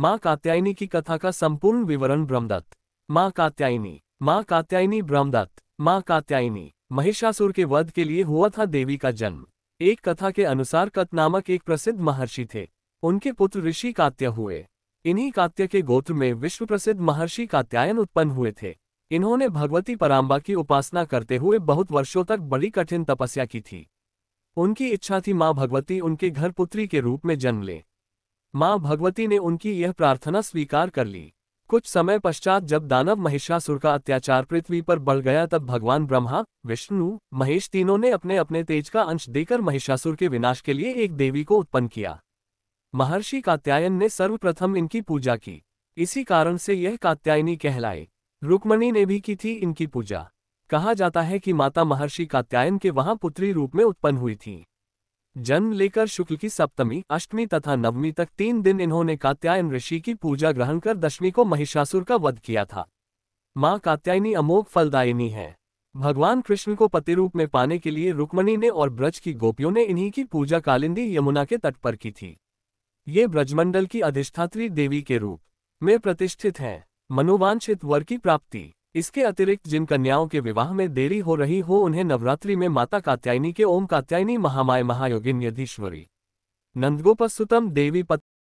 माँ कात्यायनी की कथा का संपूर्ण विवरण ब्रह्मदत्त माँ कात्यायनी मां कात्यायनी ब्रह्मदत्त माँ कात्यायनी महिषासुर के वध के लिए हुआ था देवी का जन्म एक कथा के अनुसार कत नामक एक प्रसिद्ध महर्षि थे उनके पुत्र ऋषि कात्य हुए इन्हीं कात्य के गोत्र में विश्व प्रसिद्ध महर्षि कात्यायन उत्पन्न हुए थे इन्होंने भगवती पराम्बा की उपासना करते हुए बहुत वर्षों तक बड़ी कठिन तपस्या की थी उनकी इच्छा थी माँ भगवती उनके घर पुत्री के रूप में जन्म लें माँ भगवती ने उनकी यह प्रार्थना स्वीकार कर ली कुछ समय पश्चात जब दानव महिषासुर का अत्याचार पृथ्वी पर बढ़ गया तब भगवान ब्रह्मा विष्णु महेश तीनों ने अपने अपने तेज का अंश देकर महिषासुर के विनाश के लिए एक देवी को उत्पन्न किया महर्षि कात्यायन ने सर्वप्रथम इनकी पूजा की इसी कारण से यह कात्यायनी कहलाए रुक्मणी ने भी की थी इनकी पूजा कहा जाता है कि माता महर्षि कात्यायन के वहां पुत्री रूप में उत्पन्न हुई थी जन्म लेकर शुक्ल की सप्तमी अष्टमी तथा नवमी तक तीन दिन इन्होंने कात्यायन ऋषि की पूजा ग्रहण कर दशमी को महिषासुर का वध किया था माँ कात्यायनी अमोघ फलदायिनी है भगवान कृष्ण को पति रूप में पाने के लिए रुक्मणी ने और ब्रज की गोपियों ने इन्हीं की पूजा कालिंदी यमुना के तट पर की थी ये ब्रजमंडल की अधिष्ठात्री देवी के रूप में प्रतिष्ठित हैं मनोवांछित वर की प्राप्ति इसके अतिरिक्त जिन कन्याओं के विवाह में देरी हो रही हो उन्हें नवरात्रि में माता कात्यायनी के ओम कात्यायनी महामाय महायोगिन यधीश्वरी नंदगोपस्तुतम देवी पत